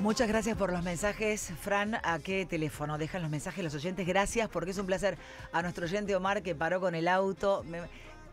Muchas gracias por los mensajes. Fran, ¿a qué teléfono dejan los mensajes los oyentes? Gracias porque es un placer a nuestro oyente Omar que paró con el auto.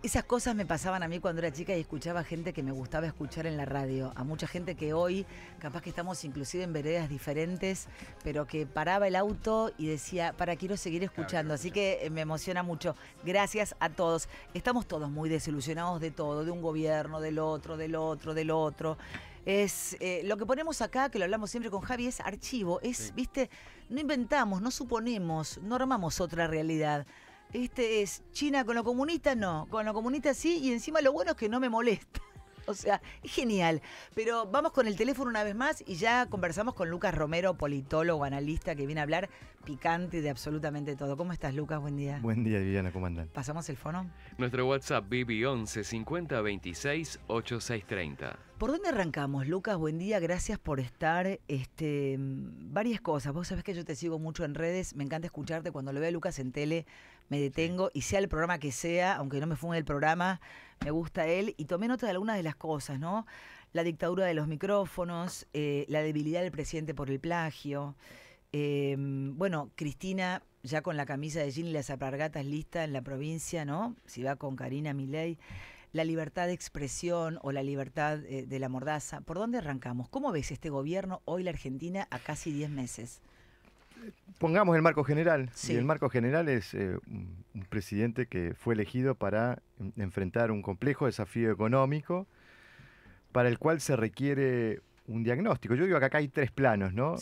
Esas cosas me pasaban a mí cuando era chica y escuchaba gente que me gustaba escuchar en la radio, a mucha gente que hoy, capaz que estamos inclusive en veredas diferentes, pero que paraba el auto y decía, para quiero seguir escuchando, así que eh, me emociona mucho. Gracias a todos. Estamos todos muy desilusionados de todo, de un gobierno, del otro, del otro, del otro es eh, lo que ponemos acá, que lo hablamos siempre con Javi, es archivo, es, viste, no inventamos, no suponemos, no armamos otra realidad. Este es China con lo comunista, no, con lo comunista sí, y encima lo bueno es que no me molesta. O sea, es genial. Pero vamos con el teléfono una vez más y ya conversamos con Lucas Romero, politólogo, analista, que viene a hablar picante de absolutamente todo. ¿Cómo estás, Lucas? Buen día. Buen día, Viviana, ¿cómo andan? ¿Pasamos el fono? Nuestro WhatsApp Vivi 11 5026 8630. ¿Por dónde arrancamos, Lucas? Buen día, gracias por estar. Este, varias cosas. Vos sabés que yo te sigo mucho en redes, me encanta escucharte. Cuando lo veo Lucas en tele, me detengo y sea el programa que sea, aunque no me funga el programa, me gusta él. Y tomé nota de algunas de las cosas, ¿no? La dictadura de los micrófonos, eh, la debilidad del presidente por el plagio. Em, bueno, Cristina ya con la camisa de jean y las apargatas lista en la provincia, ¿no? Si va con Karina Milei. La libertad de expresión o la libertad eh, de la mordaza. ¿Por dónde arrancamos? ¿Cómo ves este gobierno hoy la Argentina a casi 10 meses? pongamos el marco general. el marco general es eh, un presidente que fue elegido para enfrentar un complejo desafío económico para el cual se requiere un diagnóstico. Yo digo que acá hay tres planos, ¿no?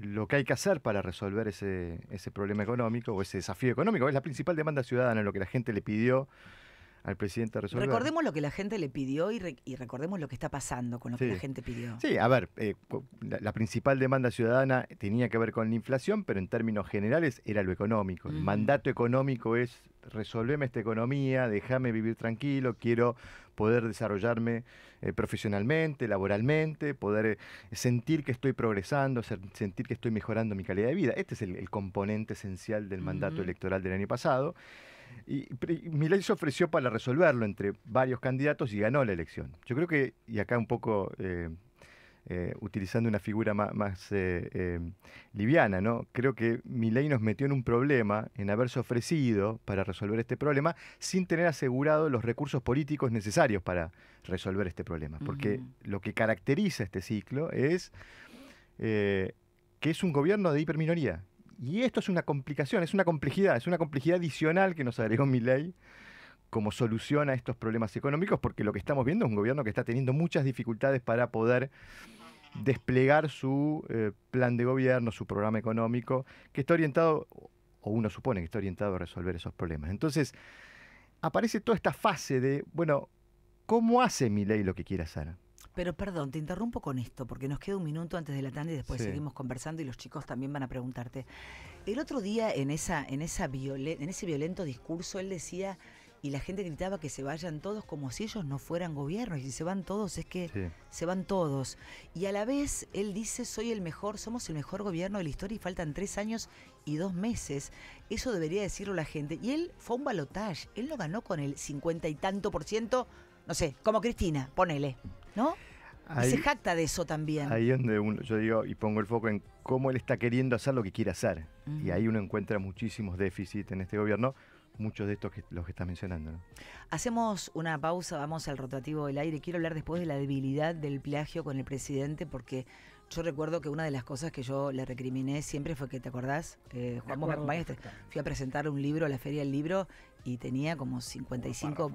Lo que hay que hacer para resolver ese, ese problema económico o ese desafío económico es la principal demanda ciudadana, lo que la gente le pidió al presidente resolver. Recordemos lo que la gente le pidió y, recordemos lo que está pasando con lo que la gente pidió. Sí, a ver, eh, la, principal demanda ciudadana tenía que ver con la inflación, pero en términos generales era lo económico. El mandato económico es resolveme esta economía, déjame vivir tranquilo, quiero poder desarrollarme eh, profesionalmente, laboralmente, poder eh, sentir que estoy progresando, sentir que estoy mejorando mi calidad de vida. Este es el, componente esencial del mandato electoral del año pasado. Y, Milei se ofreció para resolverlo entre varios candidatos y ganó la elección. Yo creo que, y acá un poco eh, eh, utilizando una figura más, eh, liviana, ¿no? creo que Milei nos metió en un problema en haberse ofrecido para resolver este problema sin tener asegurado los recursos políticos necesarios para resolver este problema. Porque lo que caracteriza este ciclo es que es un gobierno de hiperminoría y esto es una complicación, es una complejidad, es una complejidad adicional que nos agregó mi ley como solución a estos problemas económicos, porque lo que estamos viendo es un gobierno que está teniendo muchas dificultades para poder desplegar su eh, plan de gobierno, su programa económico, que está orientado, o uno supone que está orientado a resolver esos problemas. Entonces, aparece toda esta fase de, bueno, ¿cómo hace mi ley lo que quiere hacer? Pero perdón, te interrumpo con esto, porque nos queda un minuto antes de la tanda y después seguimos conversando y los chicos también van a preguntarte. El otro día en, esa, en, esa en ese violento discurso él decía, y la gente gritaba que se vayan todos como si ellos no fueran gobierno, y si se van todos es que se van todos. Y a la vez él dice, soy el mejor, somos el mejor gobierno de la historia y faltan tres años y dos meses. Eso debería decirlo la gente. Y él fue un balotage, él lo ganó con el cincuenta y tanto por ciento, no sé, como Cristina, ponele, ¿no? se jacta de eso también. Ahí es donde uno, yo digo y pongo el foco en cómo él está queriendo hacer lo que quiere hacer. Y ahí uno encuentra muchísimos déficits en este gobierno, muchos de estos que los que estás mencionando. Hacemos una pausa, vamos al rotativo del aire. Quiero hablar después de la debilidad del plagio con el presidente, porque yo recuerdo que una de las cosas que yo le recriminé siempre fue que, ¿te acordás? Eh, Juan me Fui a presentar un libro a la Feria del Libro y tenía como 55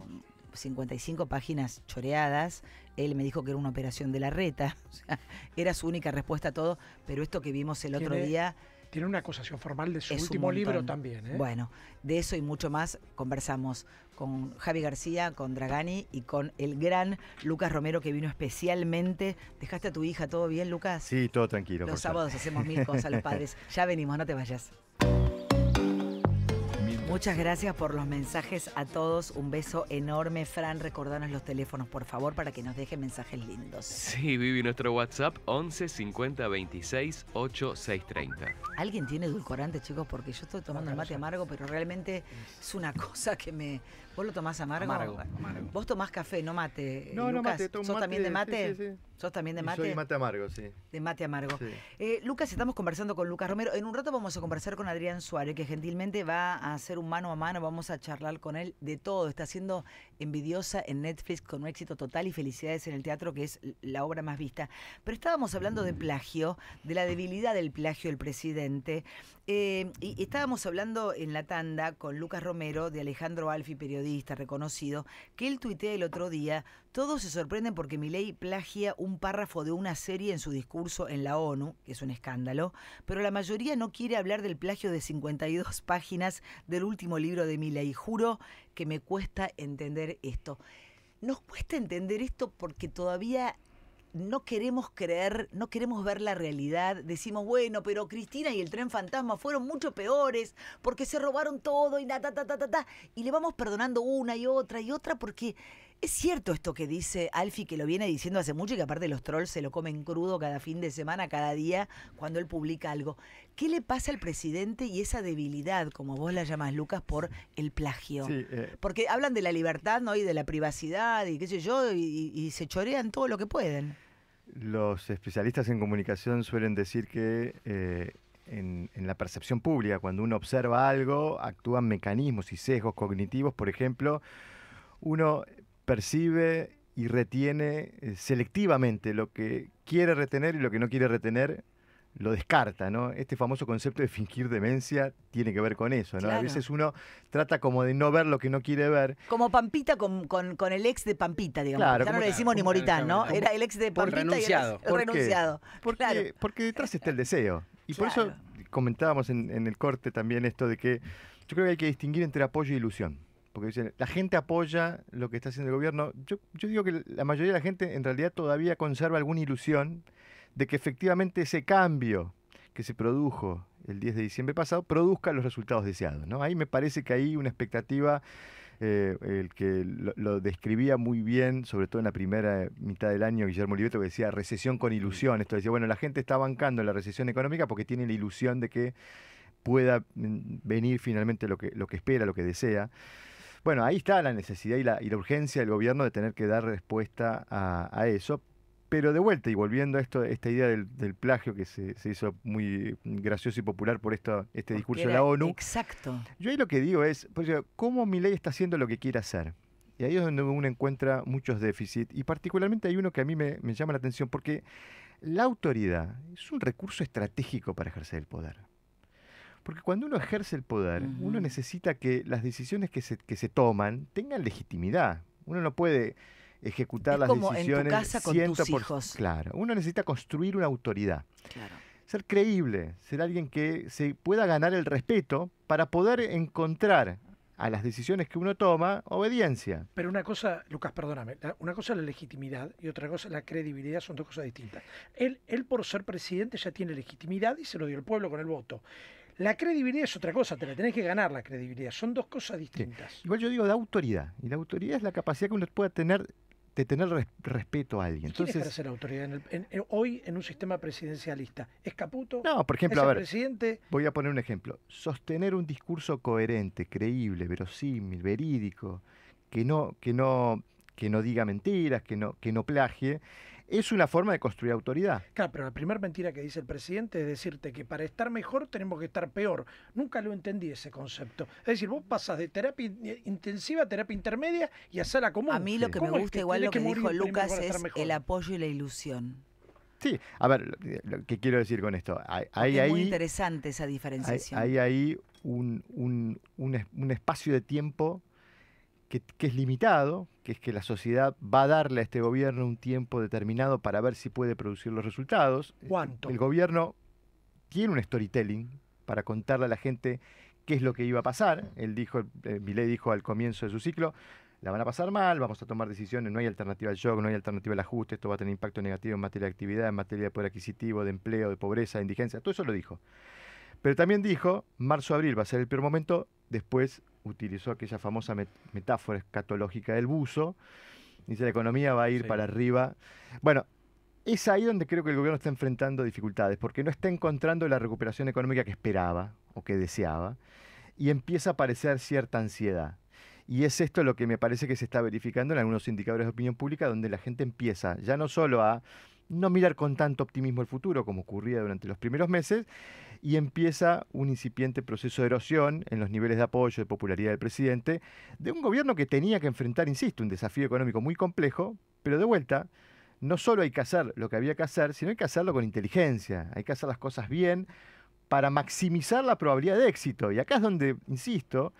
55 páginas choreadas. Él me dijo que era una operación de la reta. era su única respuesta a todo, pero esto que vimos el otro día tiene una acusación formal de su último libro también. ¿eh? Bueno, de eso y mucho más conversamos con Javi García, con Dragani y con el gran Lucas Romero que vino especialmente. ¿Dejaste a tu hija todo bien, Lucas? Sí, todo tranquilo. Los sábados hacemos mil cosas a los padres. ya venimos, no te vayas. Muchas gracias por los mensajes a todos. Un beso enorme. Fran, recordanos los teléfonos, por favor, para que nos deje mensajes lindos. Sí, Vivi, nuestro WhatsApp 11 50 26 ¿Alguien tiene edulcorante, chicos? Porque yo estoy tomando el mate amargo, pero realmente es una cosa que me. ¿Vos lo tomás amargo? Amargo. Vos tomás café, no mate. No, no mate, también de mate? Sí, sí, sí. Sos también de mate. soy mate amargo, sí. De mate amargo. Eh, Lucas, estamos conversando con Lucas Romero. En un rato vamos a conversar con Adrián Suárez, que gentilmente va a hacer un mano a mano, vamos a charlar con él de todo. Está siendo envidiosa en Netflix con un éxito total y felicidades en el teatro, que es la obra más vista. Pero estábamos hablando de plagio, de la debilidad del plagio del presidente, eh, y, estábamos hablando en la tanda con Lucas Romero de Alejandro Alfi, periodista reconocido, que él tuitea el otro día, todos se sorprenden porque Milei plagia un párrafo de una serie en su discurso en la ONU, que es un escándalo, pero la mayoría no quiere hablar del plagio de 52 páginas del último libro de Milei. Juro que me cuesta entender esto. Nos cuesta entender esto porque todavía no queremos creer, no queremos ver la realidad. Decimos, bueno, pero Cristina y el tren fantasma fueron mucho peores porque se robaron todo y ta, ta, ta, ta, ta. Y le vamos perdonando una y otra y otra porque es cierto esto que dice Alfie, que lo viene diciendo hace mucho y que aparte los trolls se lo comen crudo cada fin de semana, cada día, cuando él publica algo. ¿Qué le pasa al presidente y esa debilidad, como vos la llamás, Lucas, por el plagio? Eh, porque hablan de la libertad ¿no? y de la privacidad y qué sé yo, y se chorean todo lo que pueden. Los especialistas en comunicación suelen decir que eh, en, la percepción pública, cuando uno observa algo, actúan mecanismos y sesgos cognitivos, por ejemplo, uno percibe y retiene eh, selectivamente lo que quiere retener y lo que no quiere retener lo descarta, ¿no? Este famoso concepto de fingir demencia tiene que ver con eso, ¿no? A veces uno trata como de no ver lo que no quiere ver. Como Pampita con, con, el ex de Pampita, digamos. Claro, ya no le decimos ni Moritán, ¿no? Era el ex de Pampita. Renunciado. el renunciado. ¿Por qué? Porque, detrás está el deseo. Y por eso comentábamos en, el corte también esto de que yo creo que hay que distinguir entre apoyo e ilusión porque dicen, la gente apoya lo que está haciendo el gobierno. yo digo que la mayoría de la gente en realidad todavía conserva alguna ilusión de que efectivamente ese cambio que se produjo el 10 de diciembre pasado produzca los resultados deseados. ¿no? Ahí me parece que hay una expectativa, eh, el que lo, describía muy bien, sobre todo en la primera mitad del año, Guillermo Oliveto, que decía recesión con ilusión. Esto decía, bueno, la gente está bancando la recesión económica porque tiene la ilusión de que pueda mm, venir finalmente lo que, lo que espera, lo que desea. Bueno, ahí está la necesidad y la, urgencia del gobierno de tener que dar respuesta a, a eso, pero de vuelta, y volviendo a esto, esta idea del, plagio que se, hizo muy gracioso y popular por este discurso de la ONU. Exacto. Yo ahí lo que digo es, pues, ¿cómo mi ley está haciendo lo que quiere hacer? Y ahí es donde uno encuentra muchos déficits. Y particularmente hay uno que a mí me, llama la atención, porque la autoridad es un recurso estratégico para ejercer el poder. Porque cuando uno ejerce el poder, uno necesita que las decisiones que se toman tengan legitimidad. Uno no puede ejecutar las decisiones. En tu casa con Claro, uno necesita construir una autoridad. Ser creíble, ser alguien que se pueda ganar el respeto para poder encontrar a las decisiones que uno toma obediencia. Pero una cosa, Lucas, perdóname, una cosa es la legitimidad y otra cosa es la credibilidad, son dos cosas distintas. Él, él por ser presidente ya tiene legitimidad y se lo dio el pueblo con el voto. La credibilidad es otra cosa, te la tenés que ganar la credibilidad, son dos cosas distintas. Igual yo digo de autoridad, y la autoridad es la capacidad que uno pueda tener de tener respeto a alguien. Entonces, ¿Quién es autoridad hoy en un sistema presidencialista? ¿Es Caputo? No, por ejemplo, a ver, voy a poner un ejemplo. Sostener un discurso coherente, creíble, verosímil, verídico, que no, que no, que no diga mentiras, que no, que no plagie, es una forma de construir autoridad. Claro, pero la primera mentira que dice el presidente es decirte que para estar mejor tenemos que estar peor. Nunca lo entendí ese concepto. Es decir, vos pasas de terapia eh, intensiva a terapia intermedia y a sala común. A mí lo que me gusta, igual lo que, dijo Lucas, es el apoyo y la ilusión. Sí, a ver, lo, eh, que quiero decir con esto. Hay, hay es muy interesante esa diferenciación. Hay, ahí un espacio de tiempo que, es limitado, que es que la sociedad va a darle a este gobierno un tiempo determinado para ver si puede producir los resultados. Eh, ¿Cuánto? El gobierno tiene un storytelling para contarle a la gente qué es lo que iba a pasar. Él dijo, eh, dijo al comienzo de su ciclo, la van a pasar mal, vamos a tomar decisiones, no hay alternativa al shock, no hay alternativa al ajuste, esto va a tener impacto negativo en materia de actividad, en materia de poder adquisitivo, de empleo, de pobreza, de indigencia, todo eso lo dijo. Pero también dijo, marzo-abril va a ser el peor momento, después utilizó aquella famosa metáfora escatológica del buzo. Dice, la economía va a ir para arriba. Bueno, es ahí donde creo que el gobierno está enfrentando dificultades, porque no está encontrando la recuperación económica que esperaba o que deseaba, y empieza a aparecer cierta ansiedad. Y es esto lo que me parece que se está verificando en algunos indicadores de opinión pública, donde la gente empieza ya no solo a no mirar con tanto optimismo el futuro como ocurría durante los primeros meses, y empieza un incipiente proceso de erosión en los niveles de apoyo, de popularidad del presidente, de un gobierno que tenía que enfrentar, insisto, un desafío económico muy complejo, pero de vuelta, no solo hay que hacer lo que había que hacer, sino hay que hacerlo con inteligencia, hay que hacer las cosas bien para maximizar la probabilidad de éxito. Y acá es donde, insisto,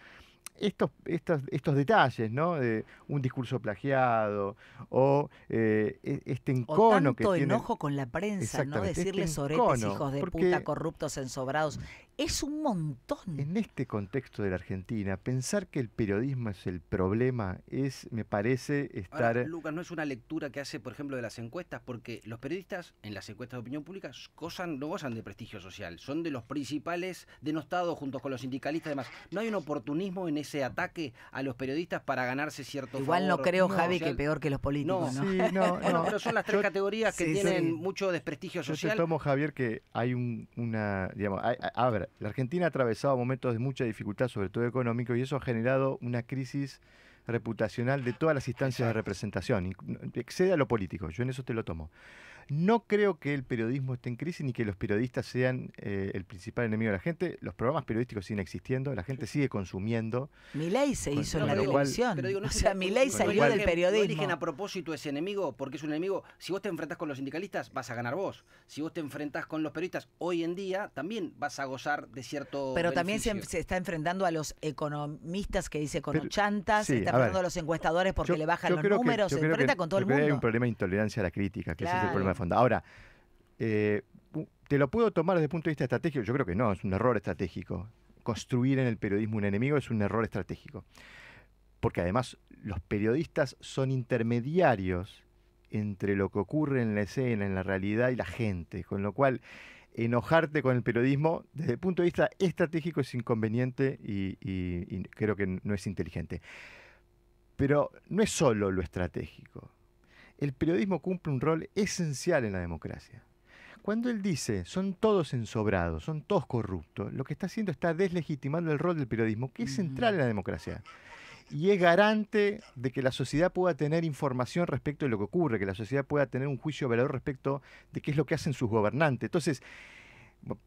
estos, estos, estos detalles, ¿no? De un discurso plagiado o eh, e, este encono o tanto enojo con la prensa, ¿no? decirles este hijos de puta corruptos ensobrados. Es un montón. En este contexto de la Argentina, pensar que el periodismo es el problema es, me parece, estar. Lucas, no es una lectura que hace, por ejemplo, de las encuestas, porque los periodistas en las encuestas de opinión pública gozan, no gozan de prestigio social, son de los principales denostados junto con los sindicalistas y demás. No hay un oportunismo en ese ataque a los periodistas para ganarse cierto Igual no creo, Javi, que peor que los políticos. No, ¿no? no, pero son las tres categorías que tienen mucho desprestigio social. Yo te tomo, Javier, que hay una. digamos, la Argentina ha atravesado momentos de mucha dificultad, sobre todo económico, y eso ha generado una crisis reputacional de todas las instancias de representación, excede a lo político, yo en eso te lo tomo. No creo que el periodismo esté en crisis ni que los periodistas sean eh, el principal enemigo de la gente. Los programas periodísticos siguen existiendo, la gente sigue consumiendo. Mi ley se hizo en la televisión. o sea, mi ley salió del periodismo. a propósito ese enemigo porque es un enemigo. Si vos te enfrentás con los sindicalistas, vas a ganar vos. Si vos te enfrentás con los periodistas, hoy en día también vas a gozar de cierto. Pero también se, está enfrentando a los economistas que dice con chantas se está enfrentando a, los encuestadores porque le bajan los números, se enfrenta con todo el mundo. Hay un problema de intolerancia a la crítica, que Ahora, eh, ¿te lo puedo tomar desde el punto de vista estratégico? Yo creo que no, es un error estratégico. Construir en el periodismo un enemigo es un error estratégico. Porque además los periodistas son intermediarios entre lo que ocurre en la escena, en la realidad y la gente. Con lo cual, enojarte con el periodismo desde el punto de vista estratégico es inconveniente y creo que no es inteligente. Pero no es solo lo estratégico el periodismo cumple un rol esencial en la democracia. Cuando él dice, son todos ensobrados, son todos corruptos, lo que está haciendo está deslegitimando el rol del periodismo, que es central en la democracia. Y es garante de que la sociedad pueda tener información respecto de lo que ocurre, que la sociedad pueda tener un juicio valor respecto de qué es lo que hacen sus gobernantes. Entonces,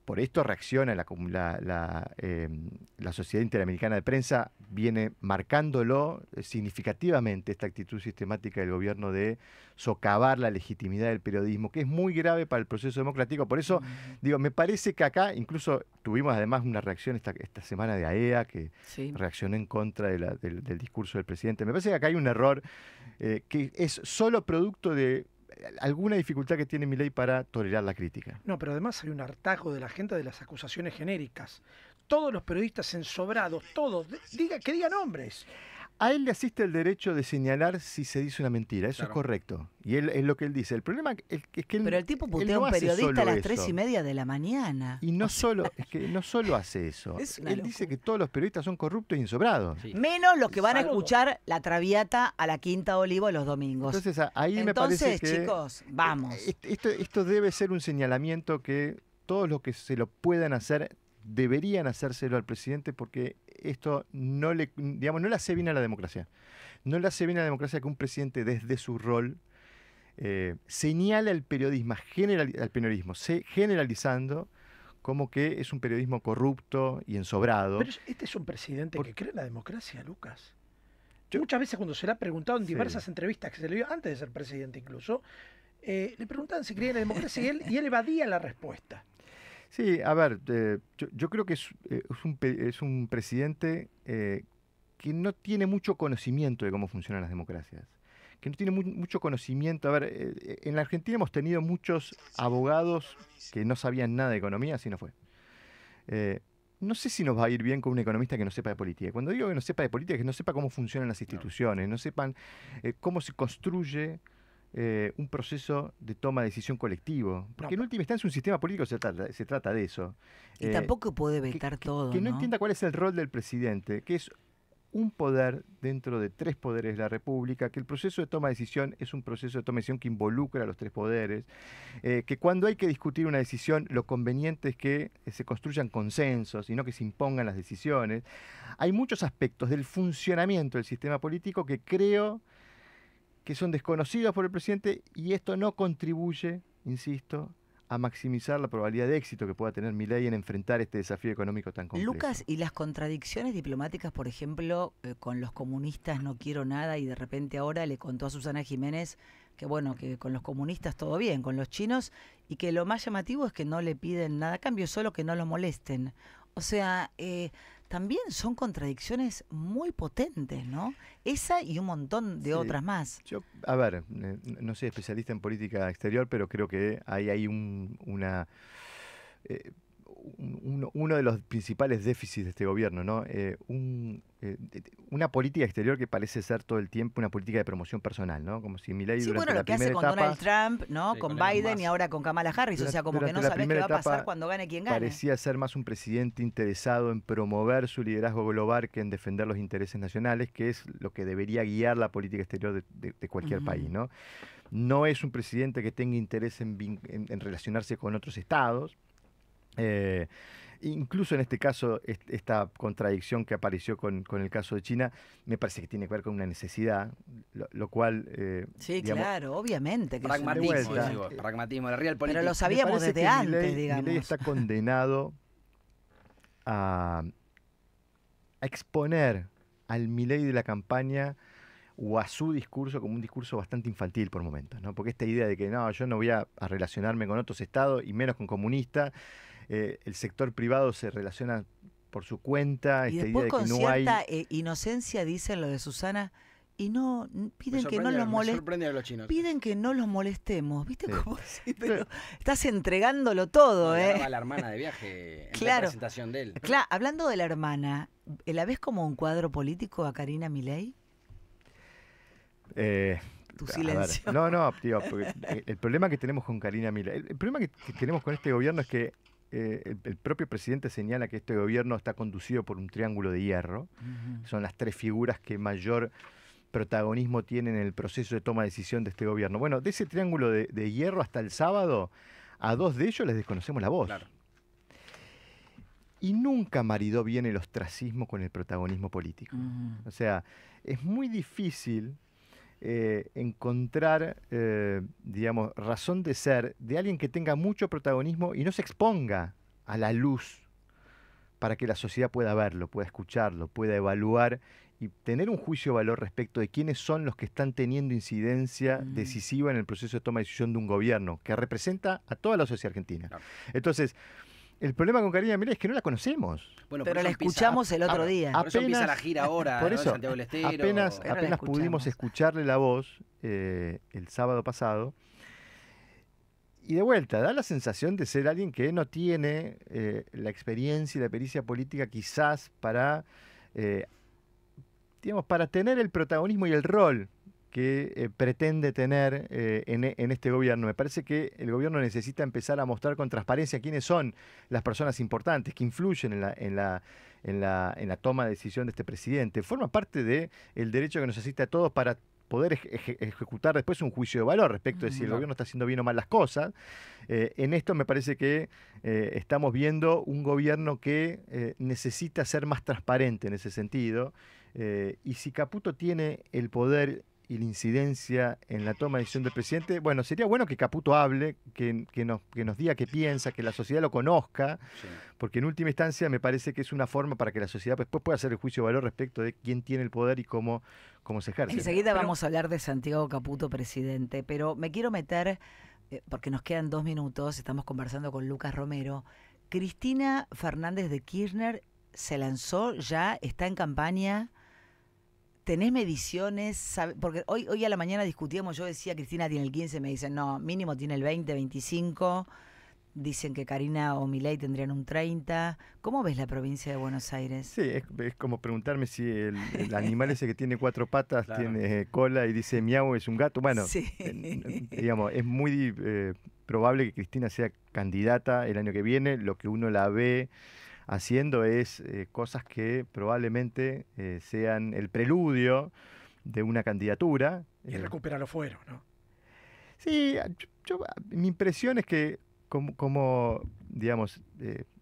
por esto reacciona la, em, la, Sociedad Interamericana de Prensa, viene marcándolo eh, significativamente esta actitud sistemática del gobierno de socavar la legitimidad del periodismo, que es muy grave para el proceso democrático. Por eso, digo, me parece que acá incluso tuvimos además una reacción esta, esta semana de AEA, e que reaccionó en contra del discurso del presidente. Me parece que acá hay un error eh, que es solo producto de alguna dificultad que tiene mi ley para tolerar la crítica. No, pero además hay un hartazgo de la gente de las acusaciones genéricas. Todos los periodistas ensobrados, todos, diga, que digan nombres. A él le asiste el derecho de señalar si se dice una mentira, eso es correcto. Y él es lo que él dice. El problema es que él. Pero el tipo putea un periodista a las tres y media de la mañana. Y no solo, es que no solo hace eso. él dice que todos los periodistas son corruptos y insobrados. Menos los que van a escuchar la traviata a la Quinta Olivo los domingos. Entonces, ahí me parece. chicos, eh, vamos. esto debe ser un señalamiento que todos los que se lo puedan hacer deberían hacérselo al presidente porque esto no le, digamos, no le hace bien a la democracia. No le hace bien a la democracia que un presidente desde su rol señale eh, señala al periodismo, general, al periodismo, se, generalizando como que es un periodismo corrupto y ensobrado. Pero este es un presidente que cree en la democracia, Lucas. Yo, Muchas veces cuando se le ha preguntado en diversas entrevistas que se le dio antes de ser presidente incluso, eh, le preguntaban si creía en la democracia y él, y él evadía la respuesta. Sí, a ver, eh, yo, creo que es, eh, un, presidente eh, que no tiene mucho conocimiento de cómo funcionan las democracias, que no tiene mucho conocimiento. A ver, en la Argentina hemos tenido muchos abogados que no sabían nada de economía, así no fue. no sé si nos va a ir bien con un economista que no sepa de política. Cuando digo que no sepa de política, es que no sepa cómo funcionan las instituciones, no sepan cómo se construye eh, un proceso de toma de decisión colectivo. Porque en última instancia un sistema político se trata, de eso. Y eh, tampoco puede vetar todo. Que, ¿no? entienda cuál es el rol del presidente, que es un poder dentro de tres poderes de la República, que el proceso de toma de decisión es un proceso de toma de decisión que involucra a los tres poderes, eh, que cuando hay que discutir una decisión, lo conveniente es que se construyan consensos y no que se impongan las decisiones. Hay muchos aspectos del funcionamiento del sistema político que creo que son desconocidas por el presidente y esto no contribuye, insisto, a maximizar la probabilidad de éxito que pueda tener ley en enfrentar este desafío económico tan complejo. Lucas, ¿y las contradicciones diplomáticas, por ejemplo, eh, con los comunistas no quiero nada y de repente ahora le contó a Susana Jiménez que bueno, que con los comunistas todo bien, con los chinos, y que lo más llamativo es que no le piden nada a cambio, solo que no lo molesten. O sea, eh, también son contradicciones muy potentes, ¿no? Esa y un montón de otras más. Yo, a ver, no soy especialista en política exterior, pero creo que ahí hay una... Eh, uno, de los principales déficits de este gobierno, ¿no? Eh, eh, una política exterior que parece ser todo el tiempo una política de promoción personal, ¿no? Como si sí, bueno, lo que hace con Donald Trump, con, Biden y ahora con Kamala Harris, o sea, como que no sabés qué va a pasar cuando gane quien gane. Parecía ser más un presidente interesado en promover su liderazgo global que en defender los intereses nacionales, que es lo que debería guiar la política exterior de, cualquier país, ¿no? No es un presidente que tenga interés en relacionarse con otros estados, eh, incluso en este caso, esta contradicción que apareció con, el caso de China, me parece que tiene que ver con una necesidad, lo, cual... Eh, sí, claro, obviamente. Que pragmatismo, es pragmatismo, real Pero lo sabíamos desde antes, digamos. está condenado a, exponer al Milei de la campaña o a su discurso como un discurso bastante infantil por momentos, ¿no? Porque esta idea de que no, yo no voy a, a relacionarme con otros estados y menos con comunistas, eh, el sector privado se relaciona por su cuenta. Y esta después idea eh, inocencia dicen lo de Susana y no piden que no los molestemos. Piden que no los molestemos, ¿viste cómo estás entregándolo todo, eh. la hermana de viaje en la presentación de él. Claro, hablando de la hermana, eh, ¿la ves como un cuadro político a Karina Milei? tu silencio. no, no, tío, el, problema que tenemos con Karina Milei, el problema que tenemos con este gobierno es que eh, el, propio presidente señala que este gobierno está conducido por un triángulo de hierro. Son las tres figuras que mayor protagonismo tienen en el proceso de toma de decisión de este gobierno. Bueno, de ese triángulo de, hierro hasta el sábado, a dos de ellos les desconocemos la voz. Y nunca maridó bien el ostracismo con el protagonismo político. O sea, es muy difícil eh, encontrar, eh, digamos, razón de ser de alguien que tenga mucho protagonismo y no se exponga a la luz para que la sociedad pueda verlo, pueda escucharlo, pueda evaluar y tener un juicio de valor respecto de quiénes son los que están teniendo incidencia decisiva en el proceso de toma de decisión de un gobierno que representa a toda la sociedad argentina. Entonces, el problema con Karina Mirá es que no la conocemos. Bueno, pero la escuchamos el ah, otro día. Apenas, empieza la gira ahora, por eso, Santiago del Estero. Apenas, apenas pudimos escucharle la voz eh, el sábado pasado. Y de vuelta, da la sensación de ser alguien que no tiene eh, la experiencia y la pericia política quizás para, eh, para tener el protagonismo y el rol que eh, pretende tener eh, e, en, este gobierno. Me parece que el gobierno necesita empezar a mostrar con transparencia quiénes son las personas importantes que influyen en la, toma de decisión de este presidente. Forma parte del derecho que nos asiste a todos para poder ejecutar después un juicio de valor respecto de mm, si el gobierno está haciendo bien o mal las cosas. Eh, en esto me parece que estamos viendo un gobierno que necesita ser más transparente en ese sentido. y si Caputo tiene el poder y la incidencia en la toma de decisión del presidente. Bueno, sería bueno que Caputo hable, que, nos, que nos diga qué piensa, que la sociedad lo conozca, porque en última instancia me parece que es una forma para que la sociedad después pues, pueda hacer el juicio de valor respecto de quién tiene el poder y cómo, cómo se ejerce. Enseguida vamos a hablar de Santiago Caputo, presidente, pero me quiero meter, eh, porque nos quedan dos minutos, estamos conversando con Lucas Romero. Cristina Fernández de Kirchner se lanzó, ya está en campaña ¿Tenés mediciones? Porque hoy, hoy a la mañana discutíamos, yo decía, Cristina tiene el 15, me dicen, no, mínimo tiene el 20, 25. Dicen que Karina o Milei tendrían un 30. ¿Cómo ves la provincia de Buenos Aires? Sí, es, como preguntarme si el, animal ese que tiene cuatro patas tiene eh, cola y dice miau es un gato. Bueno, eh, eh, digamos, es muy probable que Cristina sea candidata el año que viene. Lo que uno la ve haciendo es eh, cosas que probablemente eh, sean el preludio de una candidatura. Y eh, recuperar los fueros, ¿no? Sí, ah, yo, ah, mi impresión es que como, digamos,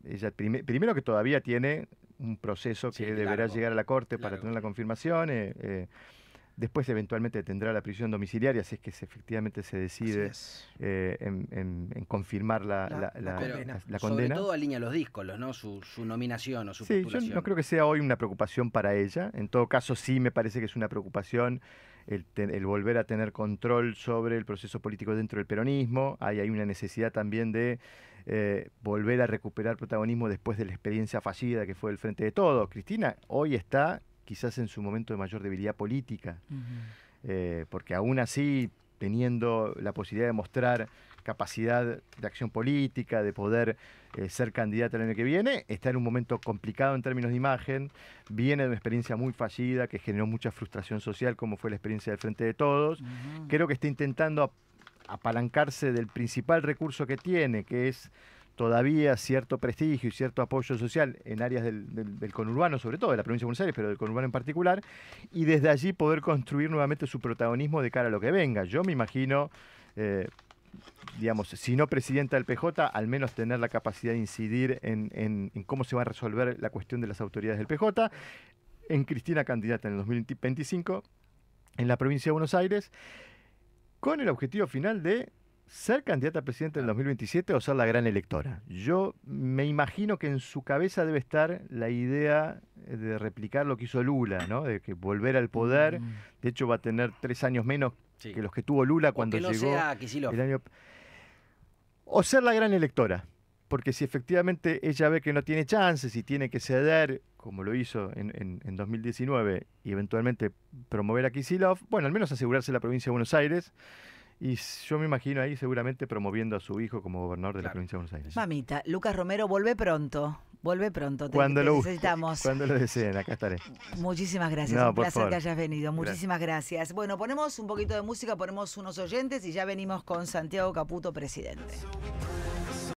ella primero que todavía tiene un proceso que deberá llegar a la Corte para tener la confirmación. Después eventualmente tendrá la prisión domiciliaria, si es que efectivamente se decide eh, en, confirmar la, condena. Sobre todo alinea los discos, ¿no? Su, nominación o su sí, Yo no creo que sea hoy una preocupación para ella. En todo caso, sí me parece que es una preocupación el, volver a tener control sobre el proceso político dentro del peronismo. Hay, una necesidad también de eh, volver a recuperar protagonismo después de la experiencia fallida que fue el Frente de todo. Cristina hoy está quizás en su momento de mayor debilidad política, eh, porque aún así, teniendo la posibilidad de mostrar capacidad de acción política, de poder eh, ser candidata el año que viene, está en un momento complicado en términos de imagen, viene de una experiencia muy fallida que generó mucha frustración social, como fue la experiencia del Frente de Todos. Creo que está intentando apalancarse del principal recurso que tiene, que es todavía cierto prestigio y cierto apoyo social en áreas del, conurbano, sobre todo de la provincia de Buenos Aires, pero del conurbano en particular, y desde allí poder construir nuevamente su protagonismo de cara a lo que venga. Yo me imagino, eh, digamos, si no presidenta del PJ, al menos tener la capacidad de incidir en, en cómo se va a resolver la cuestión de las autoridades del PJ, en Cristina candidata en el 2025, en la provincia de Buenos Aires, con el objetivo final de ser candidata a presidente en 2027 o ser la gran electora. Yo me imagino que en su cabeza debe estar la idea de replicar lo que hizo Lula, ¿no? De que volver al poder. Mm. De hecho, va a tener tres años menos que los que tuvo Lula cuando llegó sea O ser la gran electora. Porque si efectivamente ella ve que no tiene chances y tiene que ceder, como lo hizo en, en 2019, y eventualmente promover a Kisilov, bueno, al menos asegurarse la provincia de Buenos Aires. Y yo me imagino ahí seguramente promoviendo a su hijo como gobernador de la provincia de Buenos Aires. Mamita, Lucas Romero, vuelve pronto. Vuelve pronto. cuando lo necesitamos. Cuando lo deseen, acá estaré. Muchísimas gracias. un placer que hayas venido. Muchísimas gracias. Bueno, ponemos un poquito de música, ponemos unos oyentes y ya venimos con Santiago Caputo, presidente.